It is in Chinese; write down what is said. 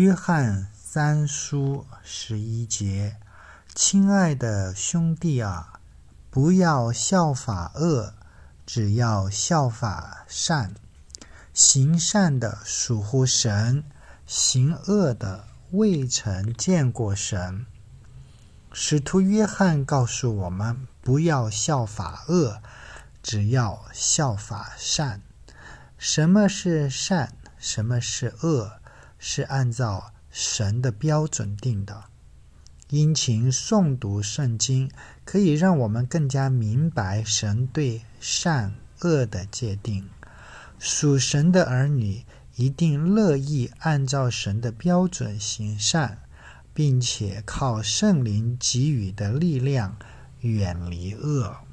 约翰三书十一节，亲爱的兄弟啊，不要效法恶，只要效法善。行善的属乎神，行恶的未曾见过神。使徒约翰告诉我们：不要效法恶，只要效法善。什么是善？什么是恶？是按照神的标准定的。殷勤诵读圣经，可以让我们更加明白神对善恶的界定。属神的儿女一定乐意按照神的标准行善，并且靠圣灵给予的力量远离恶。